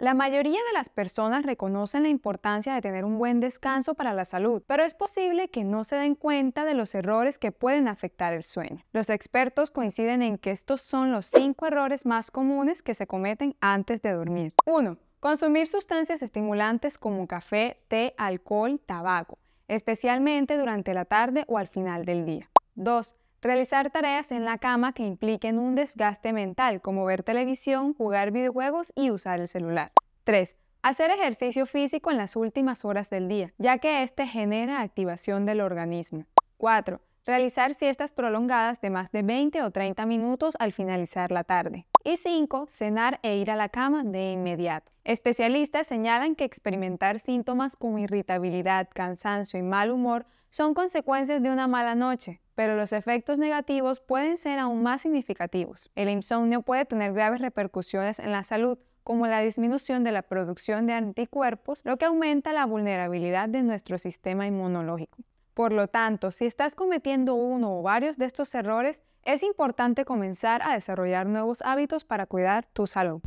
La mayoría de las personas reconocen la importancia de tener un buen descanso para la salud, pero es posible que no se den cuenta de los errores que pueden afectar el sueño. Los expertos coinciden en que estos son los cinco errores más comunes que se cometen antes de dormir. 1. Consumir sustancias estimulantes como café, té, alcohol, tabaco, especialmente durante la tarde o al final del día. 2 Realizar tareas en la cama que impliquen un desgaste mental, como ver televisión, jugar videojuegos y usar el celular. 3. Hacer ejercicio físico en las últimas horas del día, ya que este genera activación del organismo. 4. Realizar siestas prolongadas de más de 20 o 30 minutos al finalizar la tarde. Y 5. Cenar e ir a la cama de inmediato. Especialistas señalan que experimentar síntomas como irritabilidad, cansancio y mal humor son consecuencias de una mala noche, pero los efectos negativos pueden ser aún más significativos. El insomnio puede tener graves repercusiones en la salud, como la disminución de la producción de anticuerpos, lo que aumenta la vulnerabilidad de nuestro sistema inmunológico. Por lo tanto, si estás cometiendo uno o varios de estos errores, es importante comenzar a desarrollar nuevos hábitos para cuidar tu salud.